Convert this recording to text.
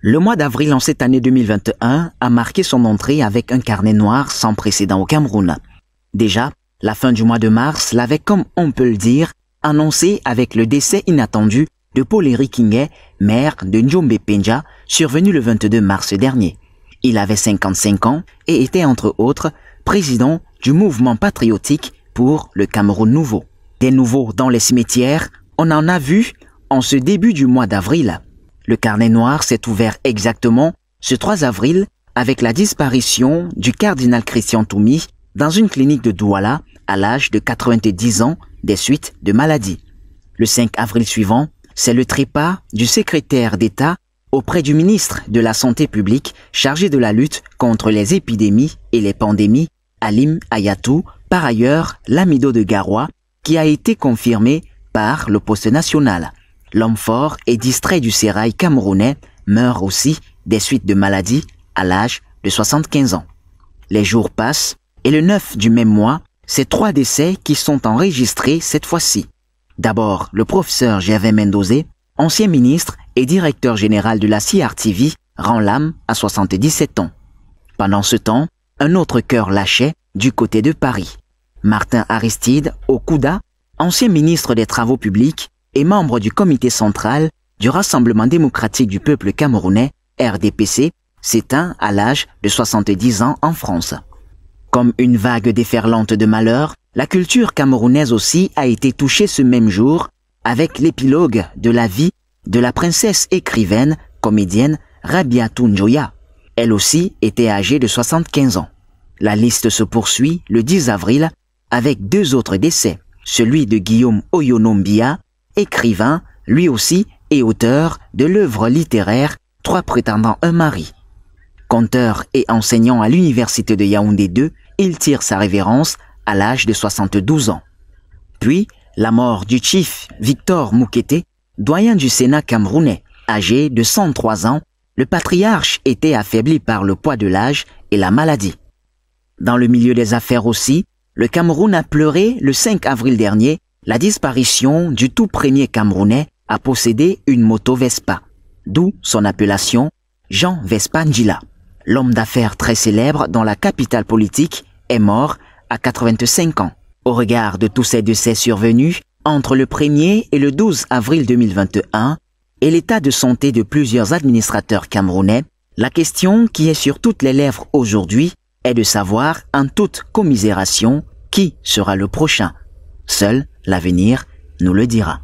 Le mois d'avril en cette année 2021 a marqué son entrée avec un carnet noir sans précédent au Cameroun. Déjà, la fin du mois de mars l'avait, comme on peut le dire, annoncé avec le décès inattendu de Paul Eric Kinget, maire de Njombe Penja, survenu le 22 mars dernier. Il avait 55 ans et était entre autres président du mouvement patriotique pour le Cameroun nouveau. Des nouveaux dans les cimetières, on en a vu en ce début du mois d'avril. Le carnet noir s'est ouvert exactement ce 3 avril avec la disparition du cardinal Christian Toumi dans une clinique de Douala à l'âge de 90 ans des suites de maladies. Le 5 avril suivant, c'est le trépas du secrétaire d'État auprès du ministre de la Santé publique chargé de la lutte contre les épidémies et les pandémies, Alim Ayatou, par ailleurs l'amido de Garoua, qui a été confirmé par le poste national. L'homme fort et distrait du sérail camerounais meurt aussi des suites de maladies à l'âge de 75 ans. Les jours passent et le 9 du même mois, c'est trois décès qui sont enregistrés cette fois-ci. D'abord, le professeur Gervais Mendozé, ancien ministre et directeur général de la CRTV, rend l'âme à 77 ans. Pendant ce temps, un autre cœur lâchait du côté de Paris. Martin Aristide Okuda, ancien ministre des Travaux publics, et membre du comité central du Rassemblement démocratique du peuple camerounais, RDPC, s'éteint à l'âge de 70 ans en France. Comme une vague déferlante de malheur, la culture camerounaise aussi a été touchée ce même jour avec l'épilogue de la vie de la princesse écrivaine, comédienne Rabia Tunjoya. Elle aussi était âgée de 75 ans. La liste se poursuit le 10 avril avec deux autres décès, celui de Guillaume Oyonombia, écrivain, lui aussi, et auteur de l'œuvre littéraire Trois prétendants un mari. Conteur et enseignant à l'université de Yaoundé 2, il tire sa révérence à l'âge de 72 ans. Puis, la mort du chief Victor Mukete, doyen du Sénat camerounais, âgé de 103 ans, le patriarche était affaibli par le poids de l'âge et la maladie. Dans le milieu des affaires aussi, le Cameroun a pleuré le 5 avril dernier la disparition du tout premier Camerounais à possédé une moto Vespa, d'où son appellation Jean Vespa Ndjila. L'homme d'affaires très célèbre dans la capitale politique est mort à 85 ans. Au regard de tous ces décès survenus, entre le 1er et le 12 avril 2021, et l'état de santé de plusieurs administrateurs camerounais, la question qui est sur toutes les lèvres aujourd'hui est de savoir, en toute commisération, qui sera le prochain. Seul l'avenir nous le dira.